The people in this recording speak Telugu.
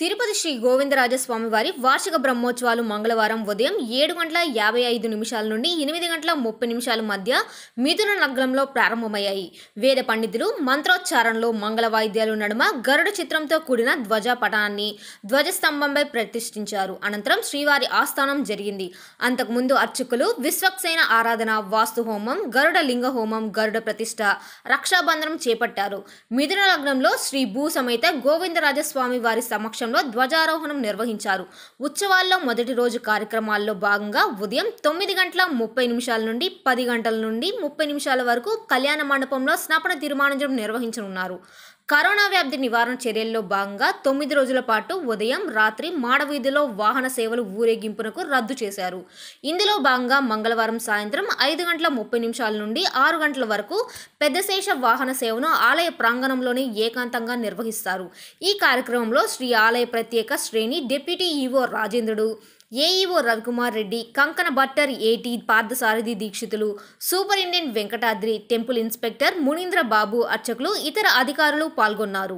తిరుపతి శ్రీ గోవిందరాజస్వామి వారి వార్షిక బ్రహ్మోత్సవాలు మంగళవారం ఉదయం ఏడు గంటల యాభై ఐదు నిమిషాల నుండి ఎనిమిది గంటల ముప్పై నిమిషాల మధ్య మిథున నగ్నంలో ప్రారంభమయ్యాయి వేద పండితులు మంత్రోచ్చారణలో మంగళ వాయిద్యాలు నడుమ గరుడ చిత్రంతో కూడిన ధ్వజ పటాన్ని ధ్వజస్తంభంపై ప్రతిష్ఠించారు అనంతరం శ్రీవారి ఆస్థానం జరిగింది అంతకుముందు అర్చకులు విశ్వక్సేన ఆరాధన వాస్తు హోమం గరుడ లింగ హోమం గరుడ ప్రతిష్ట రక్షాబంధనం చేపట్టారు మిథున నగ్నంలో శ్రీ భూ సమేత గోవిందరాజస్వామి వారి సమక్షం ఆధ్వర్యంలో ధ్వజారోహణం నిర్వహించారు ఉత్సవాల్లో మొదటి రోజు కార్యక్రమాల్లో భాగంగా ఉదయం తొమ్మిది గంటల ముప్పై నిమిషాల నుండి పది గంటల నుండి ముప్పై నిమిషాల వరకు కళ్యాణ మండపంలో స్నాపన తీర్మానం నిర్వహించనున్నారు కరోనా వ్యాప్తి నివారణ చర్యల్లో భాగంగా తొమ్మిది రోజుల పాటు ఉదయం రాత్రి మాడవీధిలో వాహన సేవలు ఊరేగింపునకు రద్దు చేశారు ఇందులో భాగంగా మంగళవారం సాయంత్రం ఐదు గంటల ముప్పై నిమిషాల నుండి ఆరు గంటల వరకు పెద్దశేష వాహన సేవను ఆలయ ప్రాంగణంలోనే ఏకాంతంగా నిర్వహిస్తారు ఈ కార్యక్రమంలో శ్రీ ఆలయ ప్రత్యేక శ్రేణి deputy EO Rajendrudu AEO Ravikumar Reddy Kankana Battar ఏటీ Parthasarathi Dikshitulu superintendent Venkatadri temple inspector Munindra Babu అర్చకులు ఇతర అధికారులు పాల్గొన్నారు